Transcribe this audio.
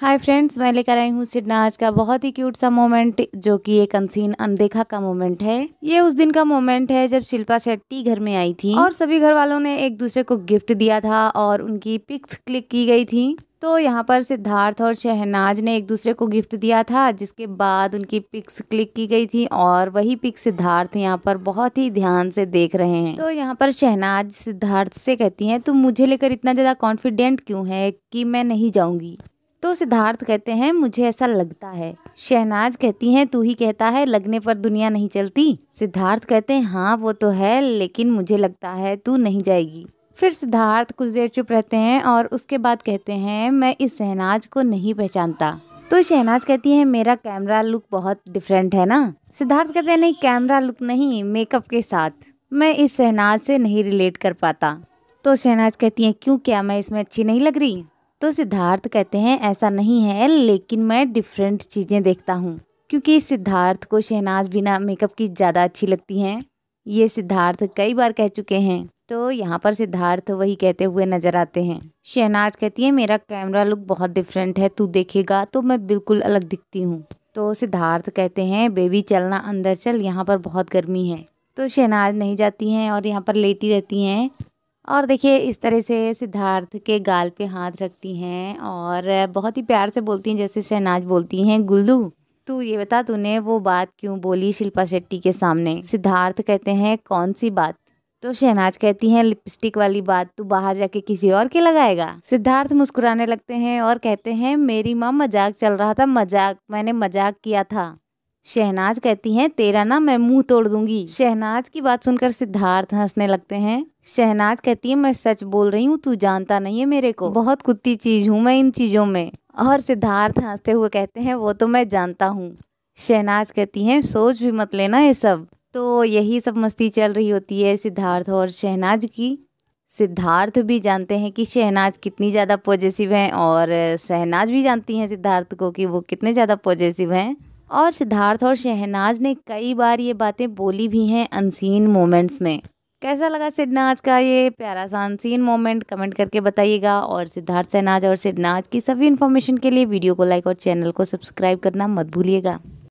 hi friends मैं लेकर आई हूँ सिडना आज का बहुत ही क्यूट सा मोमेंट जो कि एक अनसीन अनदेखा का मोमेंट है ये उस दिन का मोमेंट है जब शिल्पा शेट्टी घर में आई थी और सभी घर वालों ने एक दूसरे को गिफ्ट दिया था और उनकी पिक्स क्लिक की गई थी तो यहाँ पर सिद्धार्थ और शहनाज ने एक दूसरे को गिफ्ट दिया था जिसके बाद उनकी पिक्स क्लिक की गई थी और वही पिक्स सिद्धार्थ यहाँ पर बहुत ही ध्यान से देख रहे हैं तो यहाँ पर शहनाज सिद्धार्थ से कहती हैं तुम मुझे लेकर इतना ज़्यादा कॉन्फिडेंट क्यों है कि मैं नहीं जाऊँगी तो सिद्धार्थ कहते हैं मुझे ऐसा लगता है शहनाज कहती हैं तू ही कहता है लगने पर दुनिया नहीं चलती सिद्धार्थ कहते हैं हाँ वो तो है लेकिन मुझे लगता है तू नहीं जाएगी फिर सिद्धार्थ कुछ देर चुप रहते हैं और उसके बाद कहते हैं मैं इस शहनाज को नहीं पहचानता तो शहनाज कहती है मेरा कैमरा लुक बहुत डिफरेंट है ना सिद्धार्थ कहते हैं नहीं कैमरा लुक नहीं मेकअप के साथ मैं इस शहनाज से नहीं रिलेट कर पाता तो शहनाज कहती हैं क्यों क्या मैं इसमें अच्छी नहीं लग रही तो सिद्धार्थ कहते हैं ऐसा नहीं है लेकिन मैं डिफरेंट चीज़ें देखता हूँ क्योंकि सिद्धार्थ को शहनाज बिना मेकअप की ज़्यादा अच्छी लगती हैं ये सिद्धार्थ कई बार कह चुके हैं तो यहाँ पर सिद्धार्थ वही कहते हुए नजर आते हैं शहनाज कहती है मेरा कैमरा लुक बहुत डिफरेंट है तू देखेगा तो मैं बिल्कुल अलग दिखती हूँ तो सिद्धार्थ कहते हैं बेबी चलना अंदर चल यहाँ पर बहुत गर्मी है तो शहनाज नहीं जाती हैं और यहाँ पर लेटी रहती हैं और देखिए इस तरह से सिद्धार्थ के गाल पे हाथ रखती हैं और बहुत ही प्यार से बोलती हैं जैसे शहनाज बोलती हैं गुल्लू तू ये बता तूने वो बात क्यों बोली शिल्पा शेट्टी के सामने सिद्धार्थ कहते हैं कौन सी बात तो शहनाज कहती हैं लिपस्टिक वाली बात तू बाहर जाके किसी और के लगाएगा सिद्धार्थ मुस्कुराने लगते हैं और कहते हैं मेरी माँ मजाक चल रहा था मजाक मैंने मजाक किया था शहनाज कहती हैं तेरा ना मैं मुंह तोड़ दूंगी शहनाज की बात सुनकर सिद्धार्थ हंसने लगते हैं शहनाज कहती है मैं सच बोल रही हूँ तू जानता नहीं है मेरे को बहुत कुत्ती चीज हूँ मैं इन चीजों में और सिद्धार्थ हंसते हुए कहते हैं वो तो मैं जानता हूँ शहनाज कहती है सोच भी मत लेना ये सब तो यही सब मस्ती चल रही होती है सिद्धार्थ और शहनाज की सिद्धार्थ भी जानते हैं कि शहनाज कितनी ज़्यादा पॉजिटिव हैं और शहनाज भी जानती हैं सिद्धार्थ को कि वो कितने ज़्यादा पॉजिटिव हैं और सिद्धार्थ और शहनाज ने कई बार ये बातें बोली भी हैं अनसीन मोमेंट्स में कैसा लगा सिडनाज का ये प्यारा सा अनसीन मोमेंट कमेंट करके बताइएगा और सिद्धार्थ शहनाज और सिद्धनाज की सभी इन्फॉर्मेशन के लिए वीडियो को लाइक और चैनल को सब्सक्राइब करना मत भूलिएगा